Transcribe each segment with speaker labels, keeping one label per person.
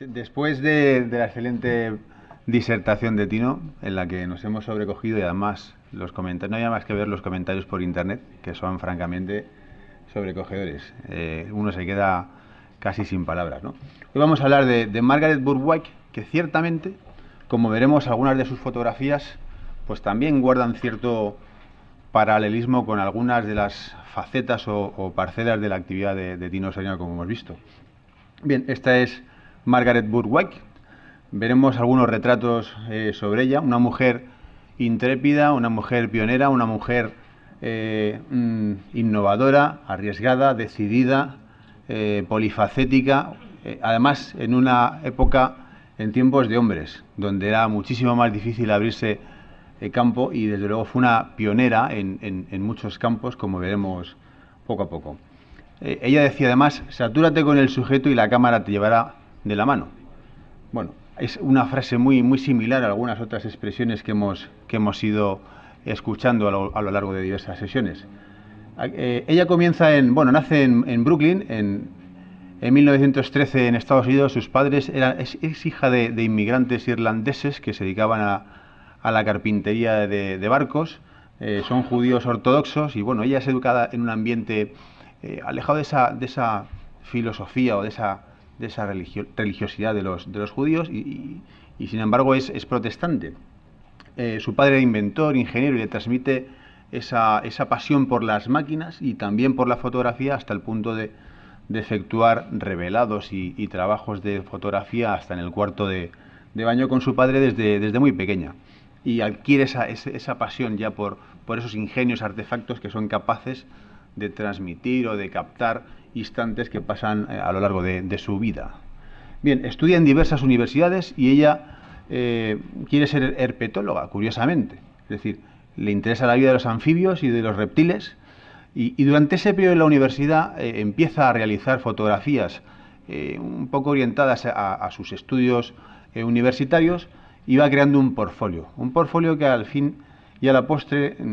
Speaker 1: Después de, la excelente disertación de Tino, en la que nos hemos sobrecogido y además los comentarios, no había más que ver los comentarios por internet, que son francamente sobrecogedores. Eh, uno se queda casi sin palabras. ¿no? Hoy vamos a hablar de, Margaret White, que ciertamente, como veremos algunas de sus fotografías, pues también guardan cierto paralelismo con algunas de las facetas o, parcelas de la actividad de, de Tino Serena, como hemos visto. Bien, esta es Margaret Burwick. Veremos algunos retratos eh, sobre ella, una mujer intrépida, una mujer pionera, una mujer eh, mm, innovadora, arriesgada, decidida, eh, polifacética, además en una época, en tiempos de hombres, donde era muchísimo más difícil abrirse campo y desde luego fue una pionera en, muchos campos, como veremos poco a poco. ella decía además, satúrate con el sujeto y la cámara te llevará de la mano. Bueno, es una frase muy, muy similar a algunas otras expresiones que hemos, que hemos ido escuchando a lo, largo de diversas sesiones. Ah, eh, ella comienza en, bueno, nace en, Brooklyn, en, en, 1913 en Estados Unidos. Sus padres eran es, hija de, inmigrantes irlandeses que se dedicaban a, la carpintería de, barcos. Eh, son judíos ortodoxos y bueno, ella es educada en un ambiente eh, alejado de esa, de esa filosofía o de esa de esa religiosidad de los, judíos y, sin embargo es, protestante. Eh, su padre era inventor, ingeniero y le transmite esa, pasión por las máquinas y también por la fotografía hasta el punto de, efectuar revelados y, trabajos de fotografía hasta en el cuarto de, baño con su padre desde, muy pequeña. Y adquiere esa, pasión ya por, por esos ingenios, artefactos que son capaces de transmitir o de captar instantes que pasan eh, a lo largo de, su vida. Bien, estudia en diversas universidades y ella eh, quiere ser herpetóloga, curiosamente. Es decir, le interesa la vida de los anfibios y de los reptiles. Y, durante ese periodo en la universidad eh, empieza a realizar fotografías un poco orientadas a, a sus estudios universitarios y va creando un portfolio. Un portfolio que al fin y a la postre mm,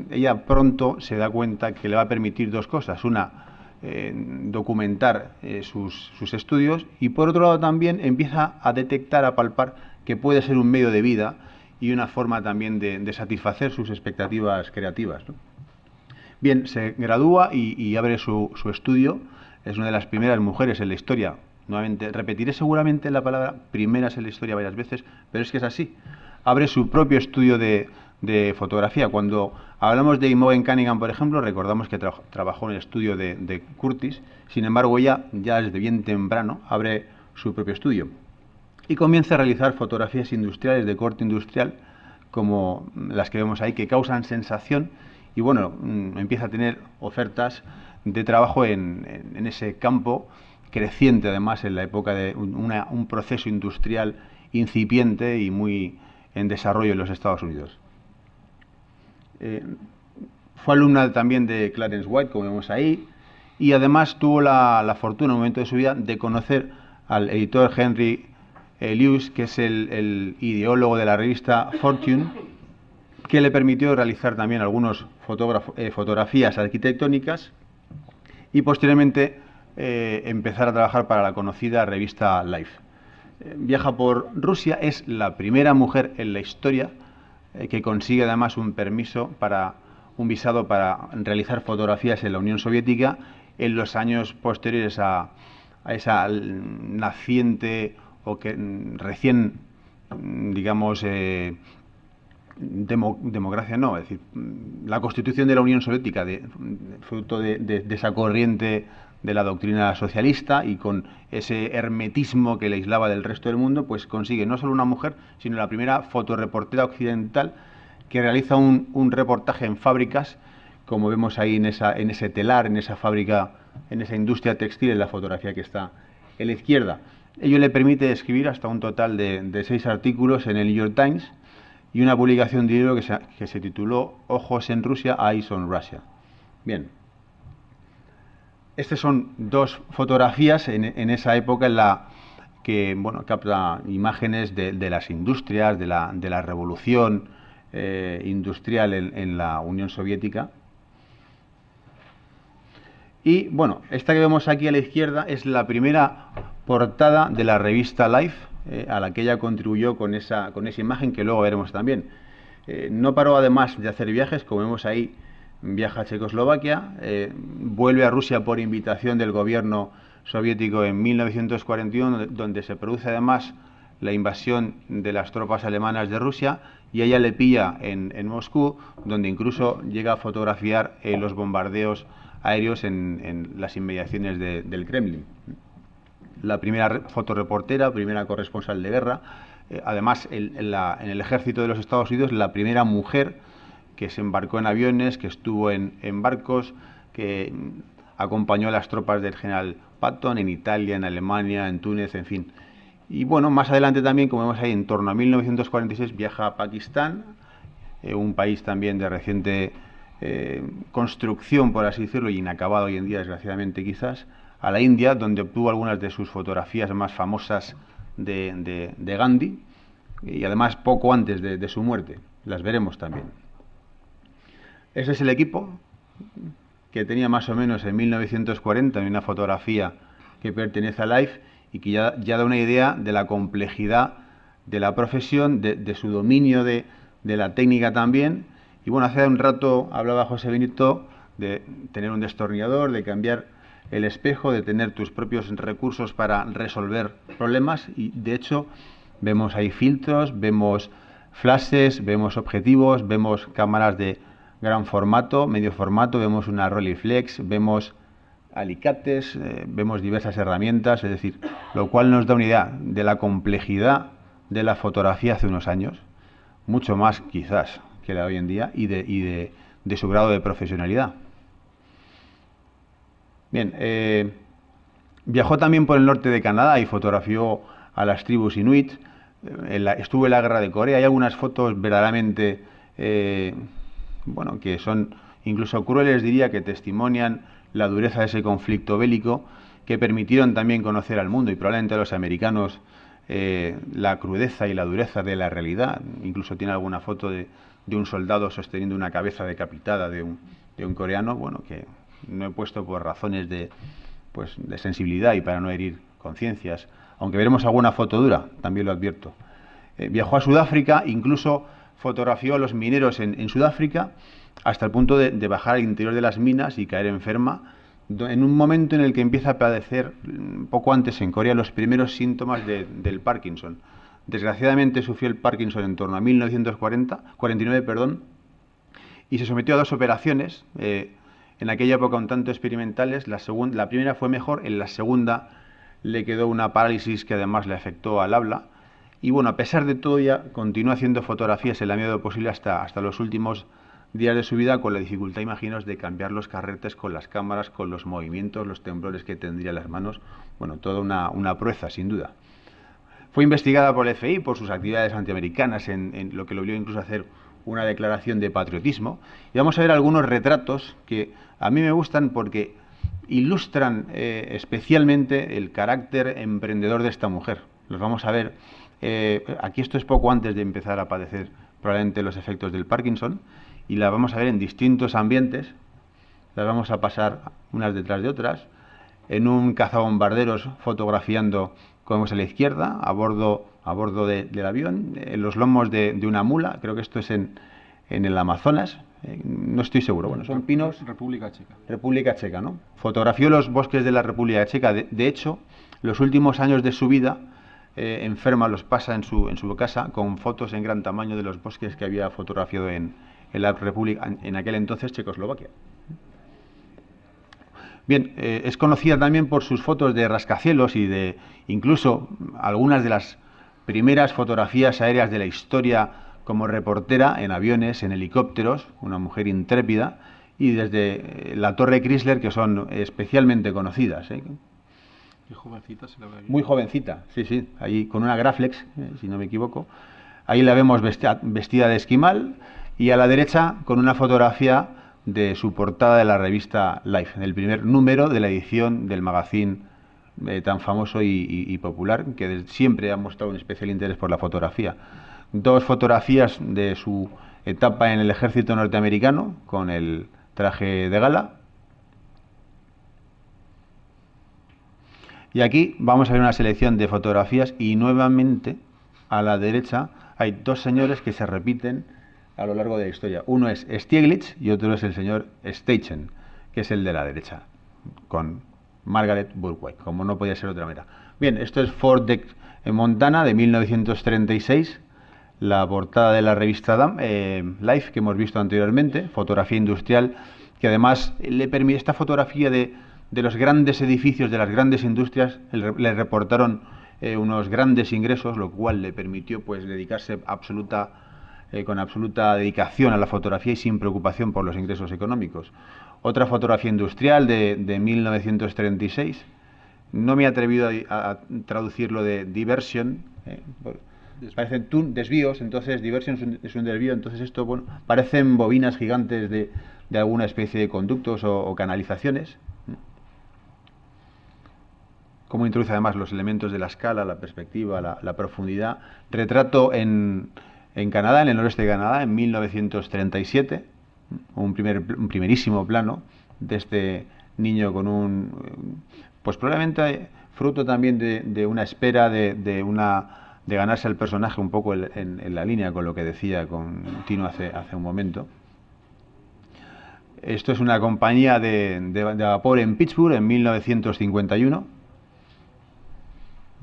Speaker 1: mm, ella pronto se da cuenta que le va a permitir dos cosas. Una, documentar eh, sus, estudios y por otro lado también empieza a detectar, a palpar que puede ser un medio de vida y una forma también de, satisfacer sus expectativas creativas. Bien, se gradúa y, abre su, su, estudio, es una de las primeras mujeres en la historia. Nuevamente, repetiré seguramente la palabra primeras en la historia varias veces, pero es que es así. Abre su propio estudio de, de fotografía. Cuando hablamos de Imogen Cunningham, por ejemplo, recordamos que trabajó en el estudio de, Curtis, sin embargo ella ya desde bien temprano abre su propio estudio y comienza a realizar fotografías industriales de corte industrial, como las que vemos ahí, que causan sensación y bueno, mm, empieza a tener ofertas de trabajo en, ese campo creciente además en la época de un proceso industrial incipiente y muy en desarrollo en los Estados Unidos. Eh, fue alumna también de Clarence White, como vemos ahí, y además tuvo la, fortuna en un momento de su vida de conocer al editor Henry eh, Lewis, que es el, ideólogo de la revista Fortune, que le permitió realizar también algunas eh, fotografías arquitectónicas y posteriormente empezar a trabajar para la conocida revista Life. viaja por Rusia, es la primera mujer en la historia eh, que consigue además un permiso para un visado para realizar fotografías en la Unión Soviética en los años posteriores a, a esa naciente o que mm, recién, mm, digamos, eh, democracia no, es decir, mm, la constitución de la Unión Soviética, de, fruto de, de esa corriente de la doctrina socialista y con ese hermetismo que le aislaba del resto del mundo, pues consigue no solo una mujer, sino la primera fotoreportera occidental que realiza un, reportaje en fábricas, como vemos ahí en, esa, ese telar, en esa fábrica, en esa industria textil, en la fotografía que está en la izquierda. Ello le permite escribir hasta un total de, seis artículos en el New York Times y una publicación de libro que se, que se tituló Ojos en Rusia, Eyes on Russia. Bien, estas son dos fotografías en, esa época en la que bueno, capta imágenes de, las industrias, de la, revolución eh, industrial en, la Unión Soviética. Y bueno, esta que vemos aquí a la izquierda es la primera portada de la revista Life, eh, a la que ella contribuyó con esa, con esa imagen que luego veremos también. Eh, no paró además de hacer viajes, como vemos ahí viaja a Checoslovaquia, eh, vuelve a Rusia por invitación del gobierno soviético en 1941, donde se produce además la invasión de las tropas alemanas de Rusia y ella le pilla en, Moscú, donde incluso llega a fotografiar eh, los bombardeos aéreos en, las inmediaciones del Kremlin. La primera fotoreportera, primera corresponsal de guerra, eh, además en el ejército de los Estados Unidos, la primera mujer que se embarcó en aviones, que estuvo en, barcos, que acompañó a las tropas del general Patton en Italia, en Alemania, en Túnez, en fin. Y bueno, más adelante también, como vemos ahí, en torno a 1946 viaja a Pakistán, eh, un país también de reciente eh, construcción, por así decirlo, y inacabado hoy en día, desgraciadamente quizás, a la India, donde obtuvo algunas de sus fotografías más famosas de, de, Gandhi, y además poco antes de su muerte. Las veremos también. Ese es el equipo que tenía más o menos en 1940 en una fotografía que pertenece a Life y que ya, da una idea de la complejidad de la profesión, de, su dominio de, de, la técnica también. Y bueno, hace un rato hablaba José Benito de tener un destornillador, de cambiar el espejo, de tener tus propios recursos para resolver problemas y de hecho vemos ahí filtros, vemos flashes, vemos objetivos, vemos cámaras de gran formato, medio formato, vemos una Rolleiflex, vemos alicates, eh, vemos diversas herramientas, es decir, lo cual nos da una idea de la complejidad de la fotografía hace unos años, mucho más quizás que la hoy en día y de, su grado de profesionalidad. Bien, eh, viajó también por el norte de Canadá y fotografió a las tribus inuit, estuve eh, estuvo en la guerra de Corea, hay algunas fotos verdaderamente bueno, que son incluso crueles, diría, que testimonian la dureza de ese conflicto bélico, que permitieron también conocer al mundo y probablemente a los americanos eh, la crudeza y la dureza de la realidad. Incluso tiene alguna foto de, de un soldado sosteniendo una cabeza decapitada de un, coreano, bueno, que no he puesto por razones de, pues, de sensibilidad y para no herir conciencias, aunque veremos alguna foto dura, también lo advierto. Eh, viajó a Sudáfrica, incluso fotografió a los mineros en, Sudáfrica hasta el punto de, bajar al interior de las minas y caer enferma, en un momento en el que empieza a padecer, mm, poco antes en Corea, los primeros síntomas del Parkinson. Desgraciadamente sufrió el Parkinson en torno a 1949 perdón, y se sometió a dos operaciones, eh, en aquella época un tanto experimentales. La, la primera fue mejor, en la segunda le quedó una parálisis que además le afectó al habla y bueno, a pesar de todo, ya continúa haciendo fotografías en la medida de posible hasta, hasta los últimos días de su vida, con la dificultad, imagino de cambiar los carretes con las cámaras, con los movimientos, los temblores que tendría las manos. Bueno, toda una, una sin duda. Fue investigada por el FI por sus actividades antiamericanas, en, lo que lo obligó incluso a hacer una declaración de patriotismo. Y vamos a ver algunos retratos que a mí me gustan porque ilustran eh, especialmente el carácter emprendedor de esta mujer. Los vamos a ver eh, aquí esto es poco antes de empezar a padecer probablemente los efectos del Parkinson y la vamos a ver en distintos ambientes, las vamos a pasar unas detrás de otras, en un cazabombarderos fotografiando, como vemos a la izquierda, a bordo, a bordo del avión, en los lomos de, una mula, creo que esto es en, el Amazonas, eh, no estoy seguro, bueno, son pinos... República Checa. República Checa, ¿no? Fotografió los bosques de la República Checa, de hecho, los últimos años de su vida eh, enferma los pasa en su, en su casa con fotos en gran tamaño de los bosques que había fotografiado en, la República, en, aquel entonces Checoslovaquia. Bien, eh, es conocida también por sus fotos de rascacielos y de incluso algunas de las primeras fotografías aéreas de la historia como reportera en aviones, en helicópteros, una mujer intrépida, y desde eh, la Torre Chrysler, que son especialmente conocidas. Muy jovencita, sí, sí, ahí con una Graflex, eh, si no me equivoco. Ahí la vemos vestida de esquimal y a la derecha con una fotografía de su portada de la revista Life, el primer número de la edición del magazine eh, tan famoso y, popular, que siempre ha mostrado un especial interés por la fotografía. Dos fotografías de su etapa en el ejército norteamericano con el traje de gala Y aquí vamos a ver una selección de fotografías y nuevamente a la derecha hay dos señores que se repiten a lo largo de la historia. Uno es Stieglitz y otro es el señor Steichen, que es el de la derecha, con Margaret Burkway, como no podía ser otra manera. Bien, esto es Ford Deck en Montana de 1936, la portada de la revista eh, Life que hemos visto anteriormente, fotografía industrial, que además le permite esta fotografía de de los grandes edificios, de las grandes industrias, le reportaron eh, unos grandes ingresos, lo cual le permitió pues dedicarse absoluta eh, con absoluta dedicación a la fotografía y sin preocupación por los ingresos económicos. Otra fotografía industrial de, 1936, no me he atrevido a, traducirlo de diversion, eh, parecen desvíos, entonces diversion es un, desvío, entonces esto bueno, parecen bobinas gigantes de, de alguna especie de conductos o canalizaciones cómo introduce además los elementos de la escala, la perspectiva, la, profundidad. Retrato en, Canadá, en el noreste de Canadá, en 1937, un, primer, primerísimo plano de este niño con un... Pues probablemente fruto también de, una espera de, una, de ganarse al personaje un poco en, la línea con lo que decía con Tino hace, hace un momento. Esto es una compañía de, de vapor en Pittsburgh en 1951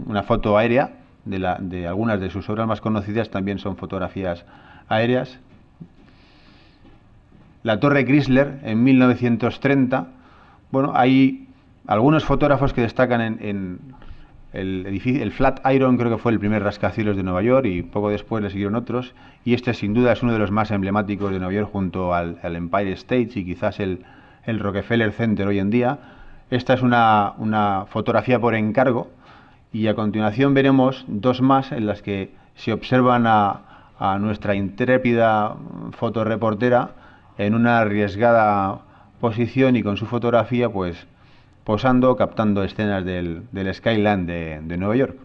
Speaker 1: una foto aérea de, algunas de sus obras más conocidas, también son fotografías aéreas. La Torre Chrysler en 1930. Bueno, hay algunos fotógrafos que destacan en, el, edificio, el Flat Iron... creo que fue el primer rascacielos de Nueva York y poco después le siguieron otros y este sin duda es uno de los más emblemáticos de Nueva York junto al, Empire State y quizás el, Rockefeller Center hoy en día. Esta es una fotografía por encargo y a continuación veremos dos más en las que se observan a, nuestra intrépida fotoreportera en una arriesgada posición y con su fotografía pues posando, captando escenas del, Skyline de, Nueva York.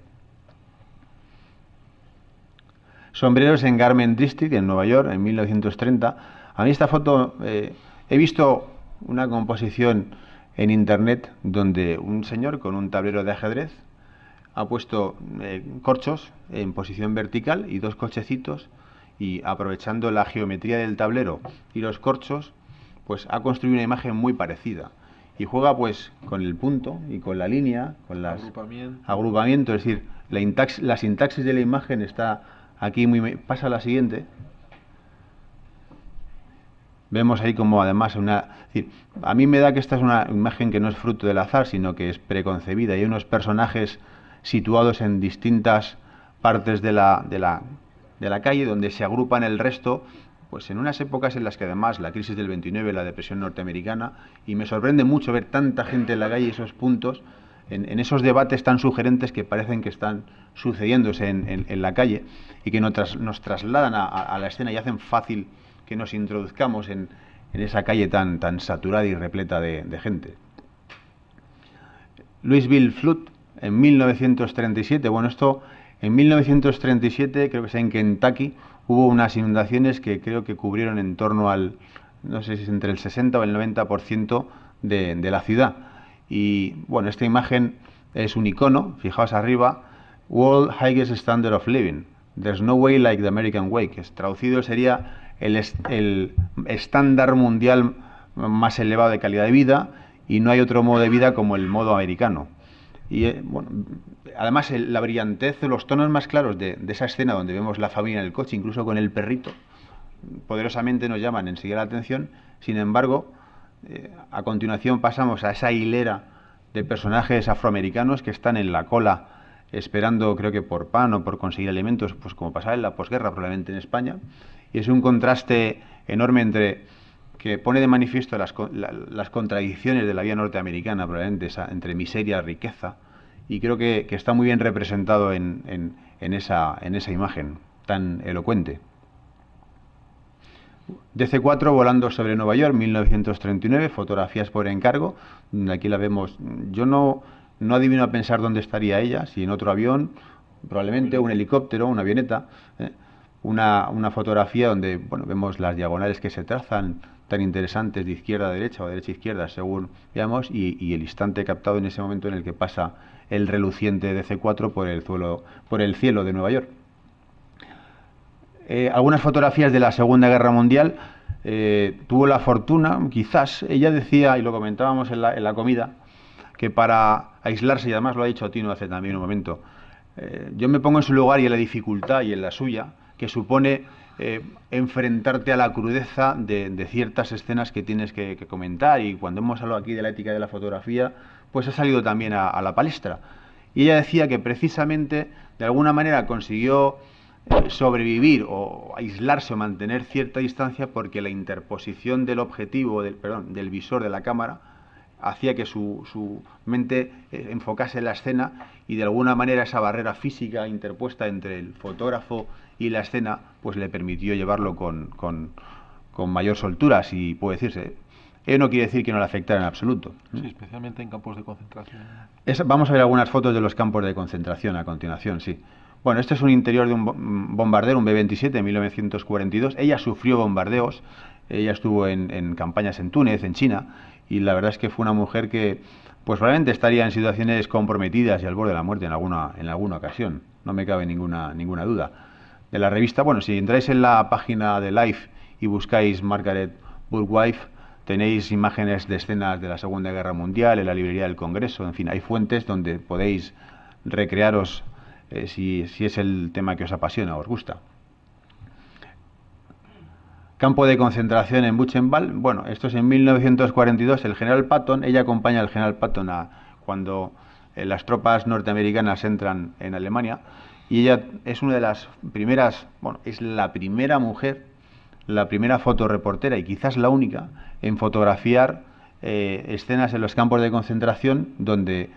Speaker 1: Sombreros en Garment District, en Nueva York, en 1930. A mí esta foto eh, he visto una composición en internet donde un señor con un tablero de ajedrez ha puesto eh, corchos en posición vertical y dos cochecitos y aprovechando la geometría del tablero y los corchos, pues ha construido una imagen muy parecida. Y juega pues con el punto y con la línea, con las agrupamiento, es decir, la, la sintaxis de la imagen está aquí muy pasa a la siguiente. Vemos ahí como además una... a mí me da que esta es una imagen que no es fruto del azar, sino que es preconcebida. Y hay unos personajes situados en distintas partes de la, de la, de la calle, donde se agrupan el resto pues en unas épocas en las que además la crisis del 29, la depresión norteamericana, y me sorprende mucho ver tanta gente en la calle y esos puntos, en, esos debates tan sugerentes que parecen que están sucediéndose en, la calle y que nos, nos trasladan a, la escena y hacen fácil que nos introduzcamos en, esa calle tan, tan saturada y repleta de, de gente. Louisville Flood en 1937. Bueno, esto en 1937, creo que sea en Kentucky, hubo unas inundaciones que creo que cubrieron en torno al, no sé si es entre el 60 o el 90% de, de la ciudad. Y bueno, esta imagen es un icono, fijaos arriba, World Highest Standard of Living. There's no way like the American way, que traducido sería el estándar mundial más elevado de calidad de vida y no hay otro modo de vida como el modo americano. Y eh, bueno, además la brillantez, los tonos más claros de, esa escena donde vemos la familia en el coche, incluso con el perrito, poderosamente nos llaman enseguida la atención. Sin embargo, eh, a continuación pasamos a esa hilera de personajes afroamericanos que están en la cola esperando, creo que por pan o por conseguir alimentos, pues como pasaba en la posguerra, probablemente en España. Y es un contraste enorme entre que pone de manifiesto las, contradicciones de la vía norteamericana, probablemente, esa, entre miseria y riqueza, y creo que, está muy bien representado en, esa, en esa imagen tan elocuente. DC4 volando sobre Nueva York, 1939, fotografías por encargo. Aquí la vemos. Yo no, no adivino a pensar dónde estaría ella, si en otro avión, probablemente un helicóptero, una avioneta. ¿eh? Una, fotografía donde bueno, vemos las diagonales que se trazan, tan interesantes de izquierda a derecha o de derecha a izquierda, según veamos, y, el instante captado en ese momento en el que pasa el reluciente dc 4 por el, suelo, por el cielo de Nueva York. Eh, algunas fotografías de la Segunda Guerra Mundial eh, tuvo la fortuna, quizás, ella decía, y lo comentábamos en la, comida, que para aislarse, y además lo ha dicho Tino hace también un momento, eh, yo me pongo en su lugar y en la dificultad y en la suya, que supone eh, enfrentarte a la crudeza de, ciertas escenas que tienes que, comentar. Y cuando hemos hablado aquí de la ética de la fotografía, pues ha salido también a, la palestra. Y ella decía que precisamente, de alguna manera, consiguió eh, sobrevivir o aislarse o mantener cierta distancia porque la interposición del objetivo, del, perdón, del visor de la cámara, hacía que su, su, mente eh, enfocase en la escena y de alguna manera esa barrera física interpuesta entre el fotógrafo y la escena pues le permitió llevarlo con, con, mayor soltura, si puede decirse. Eso eh, no quiere decir que no le afectara en absoluto. Sí, especialmente en campos de concentración. vamos a ver algunas fotos de los campos de concentración a continuación, sí. Bueno, este es un interior de un mm, bombardero, un B-27 en 1942. Ella sufrió bombardeos, ella estuvo en, campañas en Túnez, en China, y la verdad es que fue una mujer que pues probablemente estaría en situaciones comprometidas y al borde de la muerte en alguna, en alguna ocasión, no me cabe ninguna, ninguna duda de la revista. Bueno, si entráis en la página de Life y buscáis Margaret Burgwife, tenéis imágenes de escenas de la Segunda Guerra Mundial en la librería del Congreso, en fin, hay fuentes donde podéis recrearos eh, si, si es el tema que os apasiona, os gusta. Campo de concentración en Buchenwald. Bueno, esto es en 1942. El general Patton, ella acompaña al general Patton a, cuando eh, las tropas norteamericanas entran en Alemania y ella es una de las primeras, bueno, es la primera mujer, la primera fotoreportera y quizás la única en fotografiar eh, escenas en los campos de concentración donde,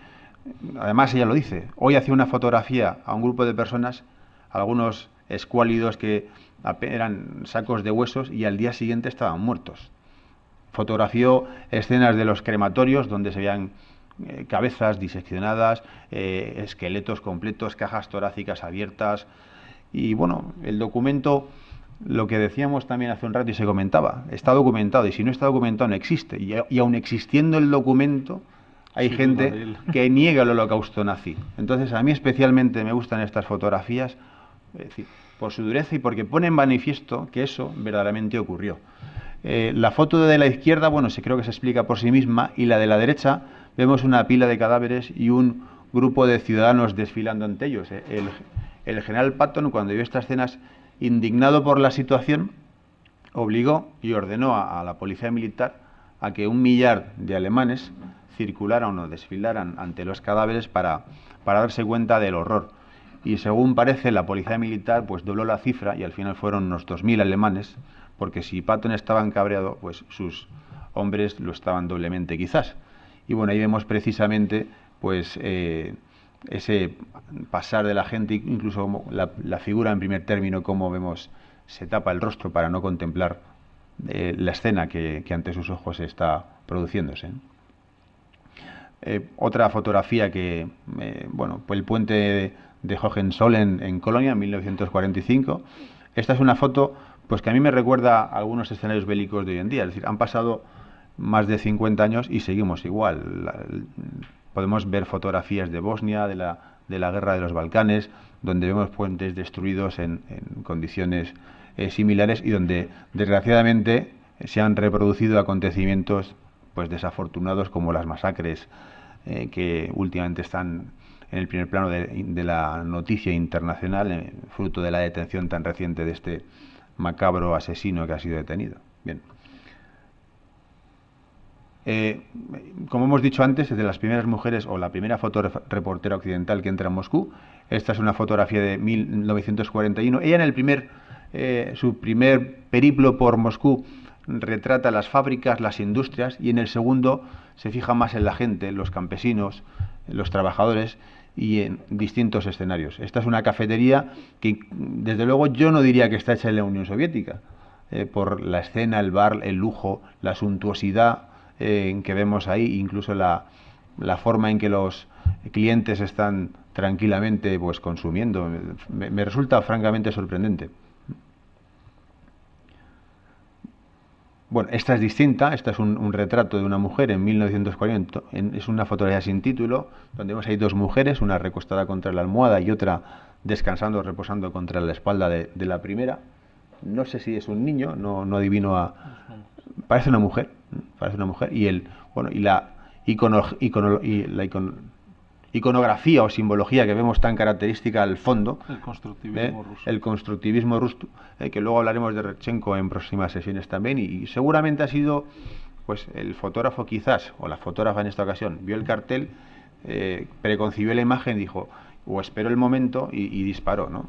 Speaker 1: además ella lo dice, hoy hacía una fotografía a un grupo de personas, algunos escuálidos que eran sacos de huesos y al día siguiente estaban muertos. Fotografió escenas de los crematorios donde se habían eh, cabezas diseccionadas, eh, esqueletos completos, cajas torácicas abiertas. Y bueno, el documento, lo que decíamos también hace un rato y se comentaba, está documentado y si no está documentado no existe. Y, aún existiendo el documento, hay gente que niega el holocausto nazi. Entonces a mí especialmente me gustan estas fotografías, por su dureza y porque ponen manifiesto que eso verdaderamente ocurrió. Eh, la foto de la izquierda, bueno, se creo que se explica por sí misma y la de la derecha Vemos una pila de cadáveres y un grupo de ciudadanos desfilando ante ellos. ¿eh? El, general Patton, cuando vio estas escenas, indignado por la situación, obligó y ordenó a, la policía militar a que un millar de alemanes circularan o desfilaran ante los cadáveres para, darse cuenta del horror. Y según parece, la policía militar pues dobló la cifra y al final fueron unos 2.000 alemanes, porque si Patton estaba encabreado, pues sus hombres lo estaban doblemente quizás. Y bueno, ahí vemos precisamente pues eh, ese pasar de la gente, incluso la, figura en primer término, como vemos, se tapa el rostro para no contemplar eh, la escena que, ante sus ojos está produciéndose. Eh, otra fotografía que, bueno, el puente de, Hohenzollern en, Colonia, en 1945. Esta es una foto pues que a mí me recuerda a algunos escenarios bélicos de hoy en día, es decir, han pasado más de 50 años y seguimos igual. podemos ver fotografías de Bosnia, de la, de la guerra de los Balcanes, donde vemos puentes destruidos en, en condiciones eh, similares y donde desgraciadamente se han reproducido acontecimientos pues desafortunados como las masacres eh, que últimamente están en el primer plano de, la noticia internacional, eh, fruto de la detención tan reciente de este macabro asesino que ha sido detenido. Bien como hemos dicho antes, es de las primeras mujeres o la primera fotoreportera occidental que entra en Moscú. Esta es una fotografía de 1941. Ella en el primer, eh, su primer periplo por Moscú retrata las fábricas, las industrias y en el segundo se fija más en la gente, los campesinos, los trabajadores y en distintos escenarios. Esta es una cafetería que desde luego yo no diría que está hecha en la Unión Soviética, eh, por la escena, el bar, el lujo, la suntuosidad ...en que vemos ahí, incluso la, forma en que los clientes están tranquilamente pues consumiendo, me, resulta francamente sorprendente. Bueno, esta es distinta, esta es un, retrato de una mujer en 1940, es una fotografía sin título, donde vemos ahí dos mujeres, una recostada contra la almohada y otra descansando, reposando contra la espalda de, la primera. No sé si es un niño, no, no adivino a... Parece una mujer, una mujer, y el bueno, y la, y la iconografía o simbología que vemos tan característica al fondo. El constructivismo ¿eh? ruso. El constructivismo ruso, ¿eh? que luego hablaremos de Rechenko en próximas sesiones también, y, seguramente ha sido pues el fotógrafo quizás, o la fotógrafa en esta ocasión, vio el cartel, eh, preconcibió la imagen, dijo, o esperó el momento y, disparó, ¿no?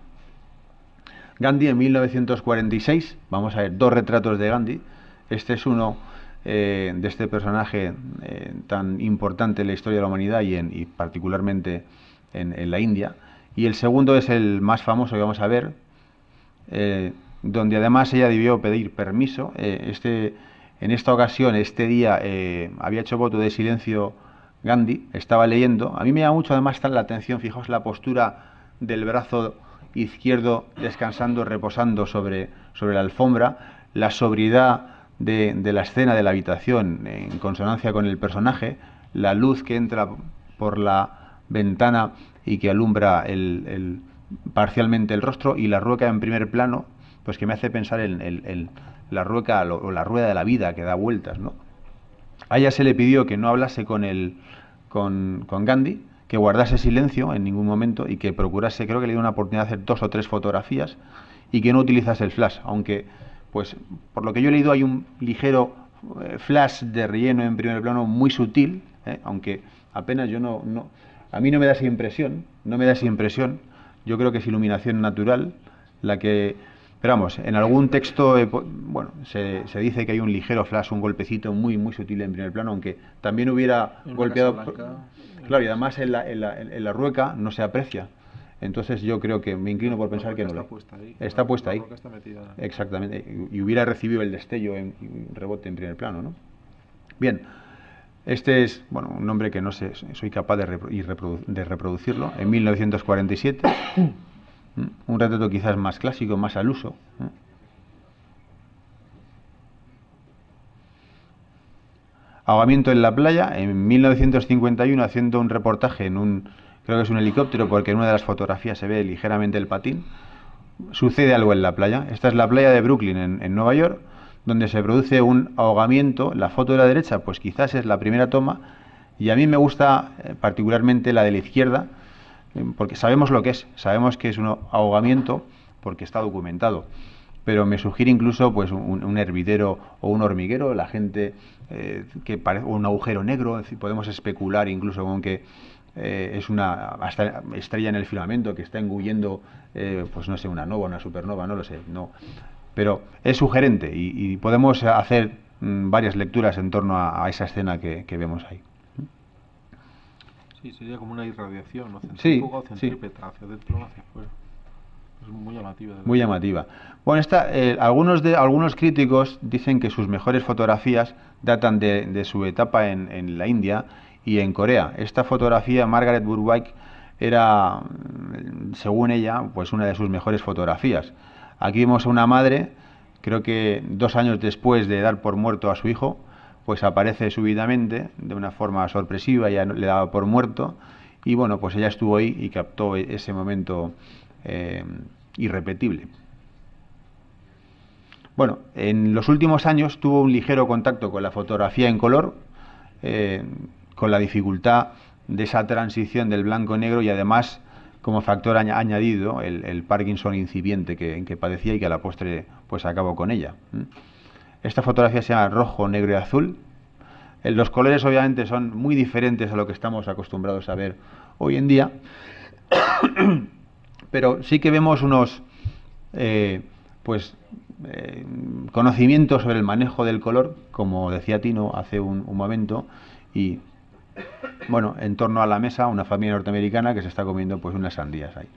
Speaker 1: Gandhi en 1946, vamos a ver dos retratos de Gandhi, este es uno eh, de este personaje eh, tan importante en la historia de la humanidad y, en, particularmente en, la India. Y el segundo es el más famoso que vamos a ver, eh, donde además ella debió pedir permiso. este, en esta ocasión, este día, había hecho voto de silencio Gandhi, estaba leyendo. A mí me llama mucho además la atención, fijaos la postura del brazo izquierdo descansando, reposando sobre, sobre la alfombra, la sobriedad de, la escena de la habitación en consonancia con el personaje, la luz que entra por la ventana y que alumbra el, parcialmente el rostro y la rueca en primer plano, pues que me hace pensar en, la rueca o la rueda de la vida que da vueltas, ¿no? A ella se le pidió que no hablase con el con, con Gandhi, que guardase silencio en ningún momento y que procurase, creo que le dio una oportunidad de hacer dos o tres fotografías y que no utilizase el flash, aunque pues por lo que yo he leído hay un ligero eh, flash de relleno en primer plano muy sutil, ¿eh? aunque apenas yo no, A mí no me da esa impresión, no me da esa impresión. Yo creo que es iluminación natural la que... Pero vamos, en algún texto, eh, bueno, se, dice que hay un ligero flash, un golpecito muy, muy sutil en primer plano, aunque también hubiera golpeado... Claro, y además en la, en, en la rueca no se aprecia. Entonces yo creo que me inclino por pensar que no. Está puesta ahí. Está puesta ahí. Exactamente. Y, hubiera recibido el destello en rebote en primer plano, ¿no? Bien. Este es, bueno, un nombre que no sé, soy capaz de, de reproducirlo. En 1947, un retrato quizás más clásico, más al uso. Ahogamiento en la playa, en 1951, haciendo un reportaje en un creo que es un helicóptero porque en una de las fotografías se ve ligeramente el patín, sucede algo en la playa. Esta es la playa de Brooklyn, en, Nueva York, donde se produce un ahogamiento. La foto de la derecha, pues quizás es la primera toma, y a mí me gusta eh, particularmente la de la izquierda, eh, porque sabemos lo que es, sabemos que es un ahogamiento porque está documentado pero me sugiere incluso pues un, hervidero o un hormiguero, la gente eh, que parece un agujero negro, podemos especular incluso con que eh, es una estrella en el filamento que está engullendo, eh, pues no sé, una nova, una supernova, no lo sé, no. Pero es sugerente y, podemos hacer mm, varias lecturas en torno a, esa escena que, vemos ahí. Sí, sería como una irradiación, ¿no? sí, sí. hacia afuera. Es muy llamativa. Muy llamativa. Bueno, eh, algunos, de, algunos críticos dicen que sus mejores fotografías datan de, su etapa en la India y en Corea. Esta fotografía, Margaret Burbank, era, según ella, pues una de sus mejores fotografías. Aquí vemos a una madre, creo que dos años después de dar por muerto a su hijo, pues aparece súbitamente, de una forma sorpresiva, ya le daba por muerto, y bueno, pues ella estuvo ahí y captó ese momento eh, irrepetible. Bueno, en los últimos años tuvo un ligero contacto con la fotografía en color, eh, con la dificultad de esa transición del blanco-negro y además como factor añadido el, Parkinson incipiente que, que, padecía y que a la postre pues acabó con ella. Esta fotografía se llama rojo, negro y azul. Eh, los colores obviamente son muy diferentes a lo que estamos acostumbrados a ver hoy en día, pero sí que vemos unos eh, pues eh, conocimientos sobre el manejo del color, como decía Tino hace un, un momento, y bueno, en torno a la mesa una familia norteamericana que se está comiendo pues unas sandías ahí.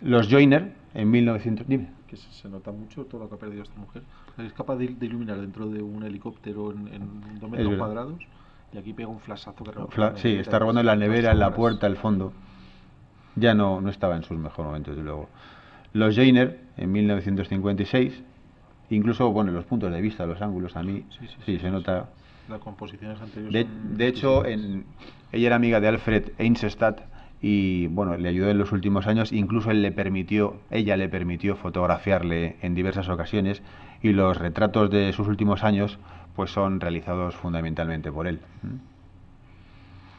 Speaker 1: Los Joyner en 1900... Dime. Que se nota mucho todo lo que ha perdido esta mujer. Es capaz de, iluminar dentro de un helicóptero en, en dos metros cuadrados y aquí pega un flasazo que Sí, está robando en la nevera, en la puerta, el fondo. Ya no, no estaba en sus mejores momentos, desde luego. Los Joyner en 1956, incluso, bueno, los puntos de vista, los ángulos, a mí, sí se nota composiciones anteriores. De, hecho, ella era amiga de Alfred Einstein y bueno, le ayudó en los últimos años, incluso él le permitió, ella le permitió fotografiarle en diversas ocasiones y los retratos de sus últimos años pues son realizados fundamentalmente por él.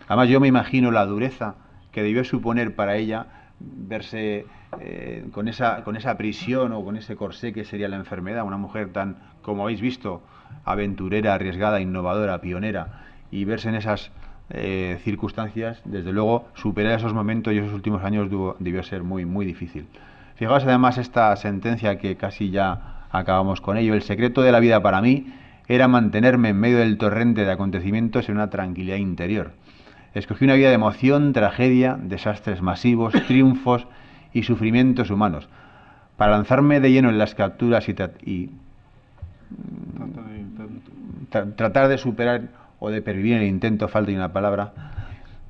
Speaker 1: Además yo me imagino la dureza que debió suponer para ella verse eh, con, esa, con esa prisión o con ese corsé que sería la enfermedad, una mujer tan, como habéis visto, aventurera, arriesgada, innovadora, pionera, y verse en esas eh, circunstancias, desde luego, superar esos momentos y esos últimos años debió, ser muy, muy difícil. Fijaos además esta sentencia que casi ya acabamos con ello. El secreto de la vida para mí era mantenerme en medio del torrente de acontecimientos en una tranquilidad interior. Escogí una vida de emoción, tragedia, desastres masivos, triunfos y sufrimientos humanos, para lanzarme de lleno en las capturas y Tratar de, superar o de pervivir el intento, falta de una palabra,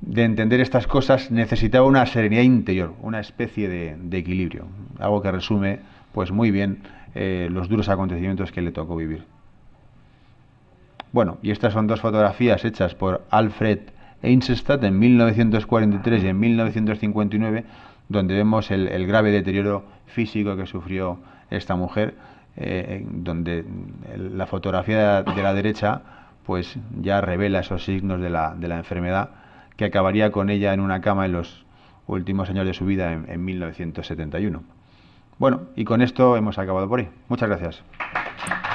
Speaker 1: de entender estas cosas necesitaba una serenidad interior, una especie de, equilibrio, algo que resume pues muy bien eh, los duros acontecimientos que le tocó vivir. Bueno, y estas son dos fotografías hechas por Alfred Einstein en 1943 y en 1959, donde vemos el, el grave deterioro físico que sufrió esta mujer eh, donde la fotografía de la derecha pues ya revela esos signos de la, de la, enfermedad que acabaría con ella en una cama en los últimos años de su vida en, en 1971. Bueno, y con esto hemos acabado por hoy. Muchas gracias.